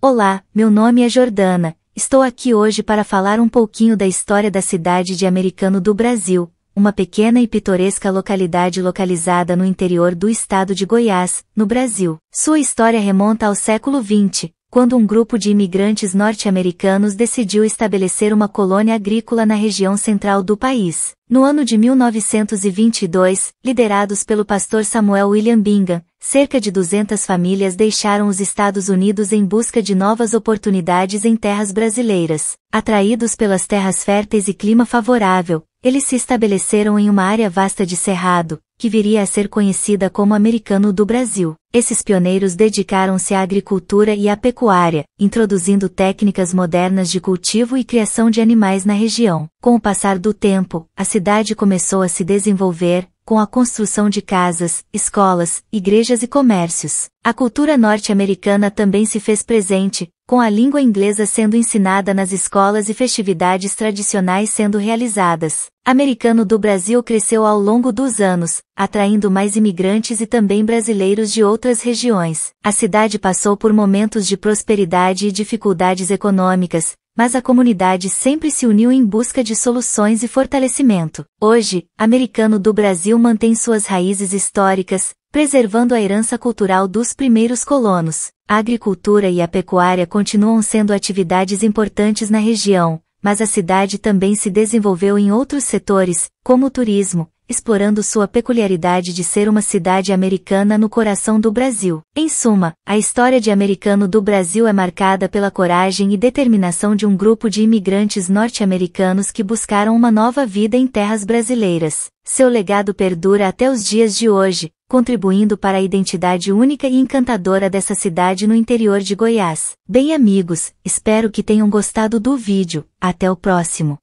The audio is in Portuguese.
Olá, meu nome é Jordana, estou aqui hoje para falar um pouquinho da história da cidade de Americano do Brasil, uma pequena e pitoresca localidade localizada no interior do estado de Goiás, no Brasil. Sua história remonta ao século XX, quando um grupo de imigrantes norte-americanos decidiu estabelecer uma colônia agrícola na região central do país. No ano de 1922, liderados pelo pastor Samuel William Bingham, cerca de 200 famílias deixaram os Estados Unidos em busca de novas oportunidades em terras brasileiras. Atraídos pelas terras férteis e clima favorável, eles se estabeleceram em uma área vasta de cerrado, que viria a ser conhecida como Americano do Brasil. Esses pioneiros dedicaram-se à agricultura e à pecuária, introduzindo técnicas modernas de cultivo e criação de animais na região. Com o passar do tempo, a cidade começou a se desenvolver, com a construção de casas, escolas, igrejas e comércios. A cultura norte-americana também se fez presente, com a língua inglesa sendo ensinada nas escolas e festividades tradicionais sendo realizadas. Americano do Brasil cresceu ao longo dos anos, atraindo mais imigrantes e também brasileiros de outras regiões. A cidade passou por momentos de prosperidade e dificuldades econômicas, mas a comunidade sempre se uniu em busca de soluções e fortalecimento. Hoje, americano do Brasil mantém suas raízes históricas, preservando a herança cultural dos primeiros colonos. A agricultura e a pecuária continuam sendo atividades importantes na região, mas a cidade também se desenvolveu em outros setores, como o turismo, explorando sua peculiaridade de ser uma cidade americana no coração do Brasil. Em suma, a história de Americano do Brasil é marcada pela coragem e determinação de um grupo de imigrantes norte-americanos que buscaram uma nova vida em terras brasileiras. Seu legado perdura até os dias de hoje, contribuindo para a identidade única e encantadora dessa cidade no interior de Goiás. Bem amigos, espero que tenham gostado do vídeo, até o próximo.